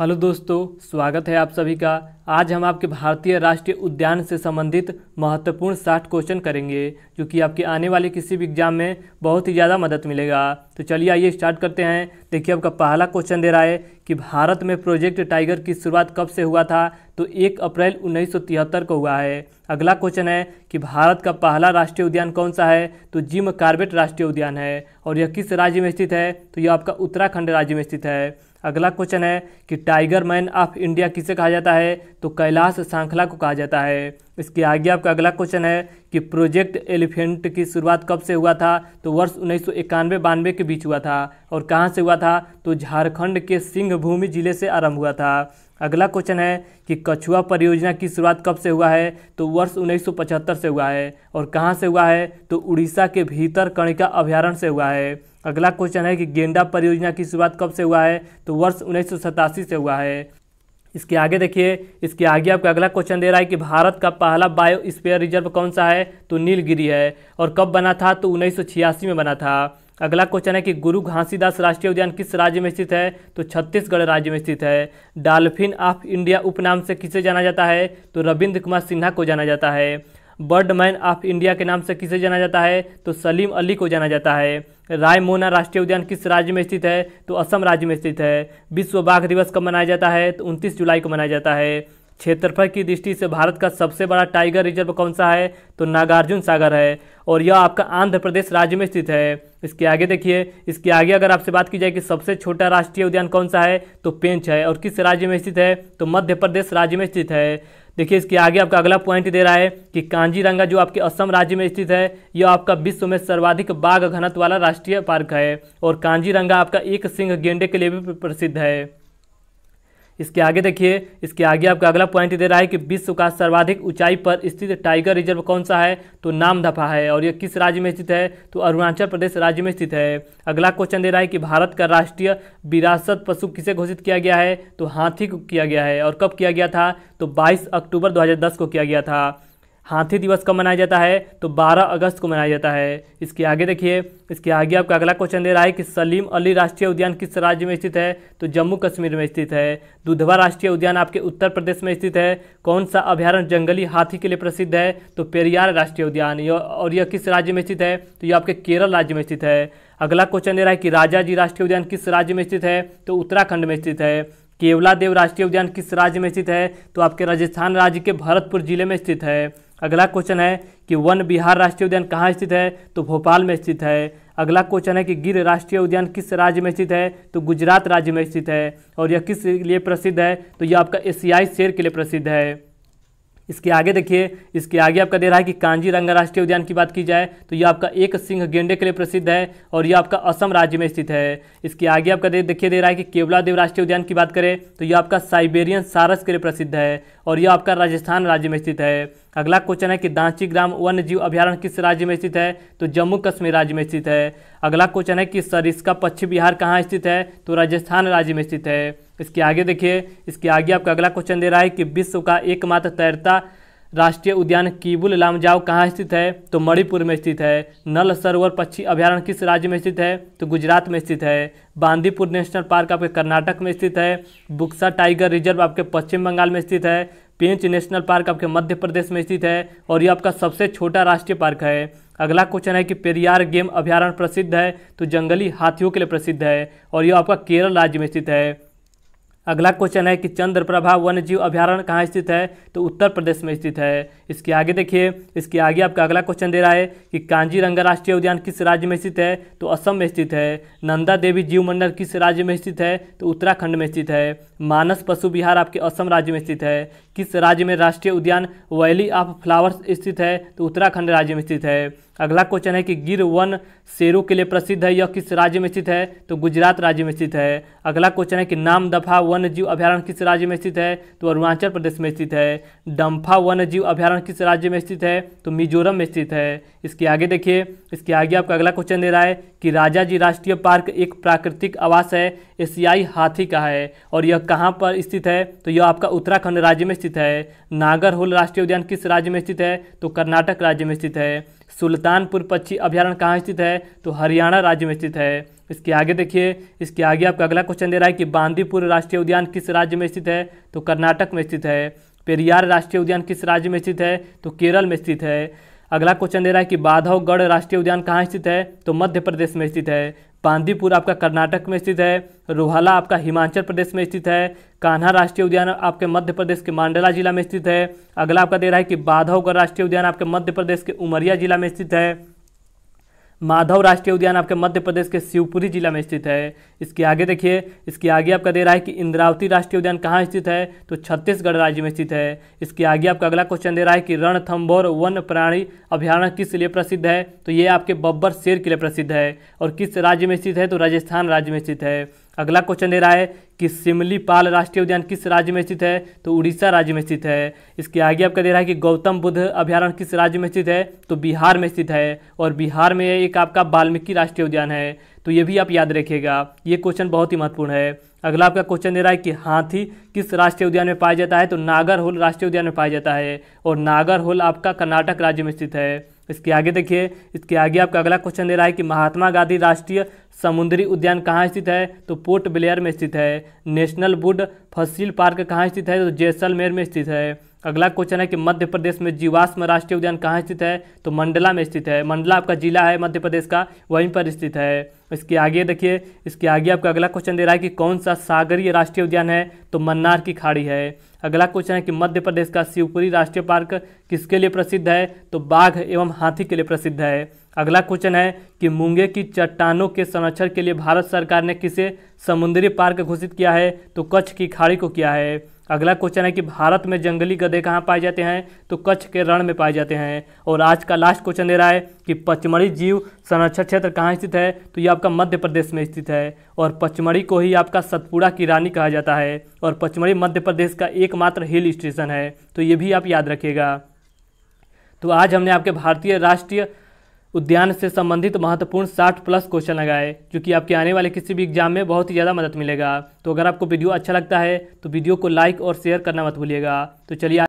hello दोस्तों स्वागत है आप सभी का आज हम आपके भारतीय राष्ट्रीय उद्यान से संबंधित महत्वपूर्ण साठ क्वेश्चन करेंगे जो कि आपके आने वाले किसी भी एग्जाम में बहुत ही ज़्यादा मदद मिलेगा तो चलिए आइए स्टार्ट करते हैं देखिए आपका पहला क्वेश्चन दे रहा है कि भारत में प्रोजेक्ट टाइगर की शुरुआत कब से हुआ था तो 1 अप्रैल 1973 को हुआ है अगला क्वेश्चन है कि भारत का पहला राष्ट्रीय उद्यान कौन सा है तो जिम कार्बेट राष्ट्रीय उद्यान है और यह किस राज्य में स्थित है तो यह आपका उत्तराखंड राज्य में स्थित है अगला क्वेश्चन है कि टाइगर मैन ऑफ इंडिया किसे कहा जाता है तो कैलाश सांखला को कहा जाता है इसके आगे आपका अगला क्वेश्चन है कि प्रोजेक्ट एलिफेंट की शुरुआत कब से हुआ था तो वर्ष उन्नीस सौ के बीच हुआ था और कहाँ से हुआ था तो झारखंड के सिंहभूमि जिले से आरंभ हुआ था अगला क्वेश्चन है कि कछुआ परियोजना की शुरुआत कब से हुआ है तो वर्ष 1975 से हुआ है और कहाँ से हुआ है तो उड़ीसा के भीतर कणिका अभ्यारण्य से हुआ है अगला क्वेश्चन है कि गेंडा परियोजना की शुरुआत कब से हुआ है तो वर्ष उन्नीस से हुआ है इसके आगे देखिए इसके आगे आपका अगला क्वेश्चन दे रहा है कि भारत का पहला बायो स्पेयर रिजर्व कौन सा है तो नीलगिरी है और कब बना था तो उन्नीस में बना था अगला क्वेश्चन है कि गुरु घासीदास राष्ट्रीय उद्यान किस राज्य में स्थित है तो छत्तीसगढ़ राज्य में स्थित है डॉल्फिन ऑफ इंडिया उपनाम से किसे जाना जाता है तो रविंद्र कुमार सिन्हा को जाना जाता है बर्डमैन ऑफ इंडिया के नाम से किसे जाना जाता है तो सलीम अली को जाना जाता है रायमोना राष्ट्रीय उद्यान किस राज्य में स्थित है तो असम राज्य में स्थित है विश्व बाघ दिवस कब मनाया जाता है तो उनतीस जुलाई को मनाया जाता है क्षेत्रफल की दृष्टि से भारत का सबसे बड़ा टाइगर रिजर्व कौन सा है तो नागार्जुन सागर है और यह आपका आंध्र प्रदेश राज्य में स्थित है इसके आगे देखिए इसके आगे अगर आपसे बात की जाए कि सबसे छोटा राष्ट्रीय उद्यान कौन सा है तो पेंच है और किस राज्य में स्थित है तो मध्य प्रदेश राज्य में स्थित है देखिए इसके आगे आपका अगला पॉइंट दे रहा है कि कांजीरंगा जो आपके असम राज्य में स्थित है यह आपका विश्व में सर्वाधिक बाघ घनत्व वाला राष्ट्रीय पार्क है और कांजीरंगा आपका एक सिंह गेंडे के लिए भी प्रसिद्ध है इसके आगे देखिए इसके आगे आपका अगला पॉइंट दे रहा है कि विश्व का सर्वाधिक ऊंचाई पर स्थित टाइगर रिजर्व कौन सा है तो नामधफा है और यह किस राज्य में स्थित है तो अरुणाचल प्रदेश राज्य में स्थित है अगला क्वेश्चन दे रहा है कि भारत का राष्ट्रीय विरासत पशु किसे घोषित किया गया है तो हाथी को किया गया है और कब किया गया था तो बाईस अक्टूबर दो को किया गया था हाथी दिवस कब मनाया जाता है तो 12 अगस्त को मनाया जाता है इसके आगे देखिए इसके आगे आपका अगला क्वेश्चन दे रहा है कि सलीम अली राष्ट्रीय उद्यान किस राज्य में स्थित है तो जम्मू कश्मीर में स्थित है दुधवा राष्ट्रीय उद्यान आपके उत्तर प्रदेश में स्थित है कौन सा अभ्यारण जंगली हाथी के लिए प्रसिद्ध है तो पेरियार राष्ट्रीय उद्यान और यह किस राज्य में स्थित है तो यह आपके केरल राज्य में स्थित है अगला क्वेश्चन दे रहा है कि राजा जी राष्ट्रीय उद्यान किस राज्य में स्थित है तो उत्तराखंड में स्थित है केवला देव राष्ट्रीय उद्यान किस राज्य में स्थित है तो आपके राजस्थान राज्य के भरतपुर जिले में स्थित है अगला क्वेश्चन है कि वन बिहार राष्ट्रीय उद्यान कहाँ स्थित है तो भोपाल में स्थित है अगला क्वेश्चन है कि गिर राष्ट्रीय उद्यान किस राज्य में स्थित है तो गुजरात राज्य में स्थित है और यह किस लिए प्रसिद्ध है तो यह आपका एशियाई शेर के लिए प्रसिद्ध है इसके आगे देखिए इसके आगे आपका दे रहा है कि कांजी रंगा राष्ट्रीय उद्यान की बात की जाए तो यह आपका एक सिंह गेंडे के लिए प्रसिद्ध है और यह आपका असम राज्य में स्थित है इसके आगे आपका दे देखिए दे रहा है कि केवला देव राष्ट्रीय उद्यान की बात करें तो यह आपका साइबेरियन सारस के लिए प्रसिद्ध है और यह आपका राजस्थान राज्य में स्थित है अगला क्वेश्चन है कि दांची ग्राम वन्य जीव अभ्यारण्य किस राज्य में स्थित है तो जम्मू कश्मीर राज्य में स्थित है अगला क्वेश्चन है कि सरिस्का पश्चिम बिहार कहाँ स्थित है तो राजस्थान राज्य में स्थित है इसके आगे देखिए इसके आगे आपका अगला क्वेश्चन दे रहा है कि विश्व का एकमात्र तैरता राष्ट्रीय उद्यान कीबुल लामजाव कहाँ स्थित है तो मणिपुर में स्थित है नल सरोवर पक्षी अभ्यारण्य किस राज्य में स्थित है तो गुजरात में स्थित है बांदीपुर नेशनल पार्क आपके कर्नाटक में स्थित है बुक्सा टाइगर रिजर्व आपके पश्चिम बंगाल में स्थित है पेंच नेशनल पार्क आपके मध्य प्रदेश में स्थित है और ये आपका सबसे छोटा राष्ट्रीय पार्क है अगला क्वेश्चन है कि पेरियार गेम अभ्यारण्य प्रसिद्ध है तो जंगली हाथियों के लिए प्रसिद्ध है और यह आपका केरल राज्य में स्थित है अगला क्वेश्चन है कि चंद्रप्रभा वन्यजीव अभ्यारण्य कहाँ स्थित है तो उत्तर प्रदेश में स्थित है इसके आगे देखिए इसके आगे आपका अगला क्वेश्चन दे रहा है कि कांजीरंगा राष्ट्रीय उद्यान किस राज्य में स्थित है तो असम में स्थित है नंदा देवी जीव मंडल किस राज्य में स्थित है तो उत्तराखंड में स्थित है मानस पशु विहार आपके असम राज्य में स्थित है किस राज्य में राष्ट्रीय उद्यान वैली ऑफ फ्लावर्स स्थित है तो उत्तराखंड राज्य में स्थित है अगला क्वेश्चन है कि गिर वन शेरों के लिए प्रसिद्ध है यह किस राज्य में स्थित है तो गुजरात राज्य में स्थित है अगला क्वेश्चन है कि नाम दफा वन जीव अभ्यारण्य किस राज्य में स्थित है तो अरुणाचल प्रदेश में स्थित है डम्फा वन जीव अभ्यारण्य किस राज्य में स्थित है तो मिजोरम में स्थित है इसके आगे देखिए इसके आगे आपका अगला क्वेश्चन दे रहा है कि राजा जी राष्ट्रीय पार्क एक प्राकृतिक आवास है एशियाई हाथी का है और यह कहाँ पर स्थित है तो यह आपका उत्तराखंड राज्य में स्थित है नागरहोल राष्ट्रीय उद्यान किस राज्य में स्थित है तो कर्नाटक राज्य में स्थित है सुल्तानपुर पक्षी अभ्यारण्य कहाँ स्थित है तो हरियाणा राज्य में स्थित है इसके आगे देखिए इसके आगे आपका अगला क्वेश्चन दे रहा है कि बांदीपुर राष्ट्रीय उद्यान किस राज्य में स्थित है तो कर्नाटक में स्थित है पेरियार राष्ट्रीय उद्यान किस राज्य में स्थित है तो केरल में स्थित है अगला क्वेश्चन दे रहा है कि बाधवगढ़ राष्ट्रीय उद्यान कहाँ स्थित है तो मध्य प्रदेश में स्थित है बांदीपुर आपका कर्नाटक में स्थित है रोहला आपका हिमाचल प्रदेश में स्थित है कान्हा राष्ट्रीय उद्यान आपके मध्य प्रदेश के मांडला जिला में स्थित है अगला आपका दे रहा है कि बाधवगढ़ राष्ट्रीय उद्यान आपके मध्य प्रदेश के उमरिया जिला में स्थित है माधव राष्ट्रीय उद्यान आपके मध्य प्रदेश के शिवपुरी जिला में स्थित है इसके आगे देखिए इसके आगे आपका दे रहा है कि इंद्रावती राष्ट्रीय उद्यान कहाँ स्थित है तो छत्तीसगढ़ राज्य में स्थित है इसके आगे आपका अगला क्वेश्चन दे रहा है कि रणथम्बोर वन प्राणी अभ्यारण्य किस लिए प्रसिद्ध है तो ये आपके बब्बर शेर के लिए प्रसिद्ध है और किस राज्य में स्थित है तो राजस्थान राज्य में स्थित है अगला क्वेश्चन दे रहा है कि सिमलीपाल राष्ट्रीय उद्यान किस राज्य में स्थित है तो उड़ीसा राज्य में स्थित है इसके आगे आपका दे रहा है कि गौतम बुद्ध अभ्यारण्य किस राज्य में स्थित है तो बिहार में स्थित है और बिहार में एक आपका वाल्मीकि राष्ट्रीय उद्यान है तो ये भी आप याद रखिएगा ये क्वेश्चन बहुत ही महत्वपूर्ण है अगला आपका क्वेश्चन दे रहा है कि हाथी किस राष्ट्रीय उद्यान में पाया जाता है तो नागर होल राष्ट्रीय उद्यान में पाया जाता है और नागर होल आपका कर्नाटक राज्य में स्थित है इसके आगे देखिए इसके आगे आपका अगला क्वेश्चन दे रहा है कि महात्मा गांधी राष्ट्रीय समुद्री उद्यान कहाँ स्थित है तो पोर्ट ब्लेयर में स्थित है नेशनल वुड फसिल पार्क कहाँ स्थित है तो जैसलमेर में स्थित है अगला क्वेश्चन है कि मध्य प्रदेश में जीवाश्म राष्ट्रीय उद्यान कहाँ स्थित है तो मंडला में स्थित है मंडला आपका जिला है मध्य प्रदेश का वहीं पर स्थित है इसके आगे देखिए इसके आगे आपका अगला क्वेश्चन दे रहा है कि कौन सा सागरीय राष्ट्रीय उद्यान है तो मन्नार की खाड़ी है अगला क्वेश्चन है कि मध्य प्रदेश का शिवपुरी राष्ट्रीय पार्क किसके लिए प्रसिद्ध है तो बाघ एवं हाथी के लिए प्रसिद्ध है अगला क्वेश्चन है कि मुंगे की चट्टानों के संरक्षण के लिए भारत सरकार ने किसे समुद्री पार्क घोषित किया है तो कच्छ की खाड़ी को किया है अगला क्वेश्चन है कि भारत में जंगली गधे कहाँ पाए जाते हैं तो कच्छ के रण में पाए जाते हैं और आज का लास्ट क्वेश्चन दे रहा है कि पचमढ़ी जीव संरक्षण क्षेत्र कहाँ स्थित है तो ये आपका मध्य प्रदेश में स्थित है और पचमढ़ी को ही आपका सतपुड़ा की रानी कहा जाता है और पचमढ़ी मध्य प्रदेश का एकमात्र हिल स्टेशन है तो ये भी आप याद रखिएगा तो आज हमने आपके भारतीय राष्ट्रीय उद्यान से संबंधित महत्वपूर्ण 60 प्लस क्वेश्चन लगाए जो कि आपके आने वाले किसी भी एग्जाम में बहुत ही ज़्यादा मदद मिलेगा तो अगर आपको वीडियो अच्छा लगता है तो वीडियो को लाइक और शेयर करना मत भूलिएगा तो चलिए